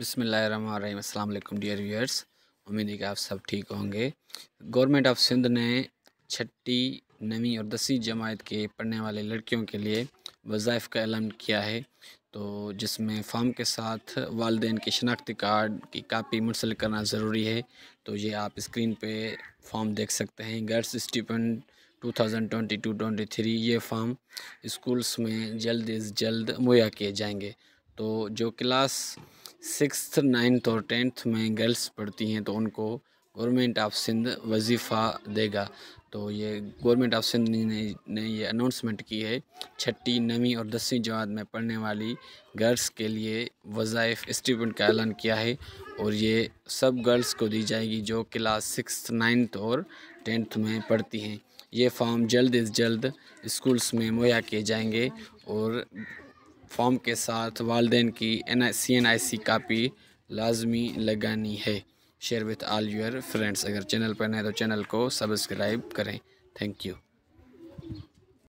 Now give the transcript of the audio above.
बिसमीम dear viewers उम्मीद है कि आप सब ठीक होंगे गवर्नमेंट ऑफ सिंध ने छठी नवीं और दसवीं जमात के पढ़ने वाले लड़कियों के लिए वज़ाइफ का ऐलान किया है तो जिसमें फॉर्म के साथ वालदे के शनाख्ती कार्ड की कापी मुंसलिक करना ज़रूरी है तो ये आप स्क्रीन पे फॉर्म देख सकते हैं गर्ल्स टू 2022-23 ये फॉर्म स्कूल्स में जल्द अज़ जल्द मुहैया किए जाएंगे तो जो क्लास सिक्स नाइन्थ और टेंथ में गर्ल्स पढ़ती हैं तो उनको गवर्नमेंट ऑफ सिंध वजीफ़ा देगा तो ये गवर्नमेंट ऑफ सिंध ने ने ये अनाउंसमेंट की है छठी नवीं और दसवीं जमात में पढ़ने वाली गर्ल्स के लिए वज़ाइफ स्टूडेंट का ऐलान किया है और ये सब गर्ल्स को दी जाएगी जो क्लास सिक्स नाइन्थ और टेंथ में पढ़ती हैं ये फॉर्म जल्द अज जल्द स्कूल्स में मुहैया किए जाएंगे और फॉर्म के साथ वालदे की N C N I C copy लाजमी लगानी है share with all your friends अगर चैनल पर नए तो चैनल को सब्सक्राइब करें थैंक यू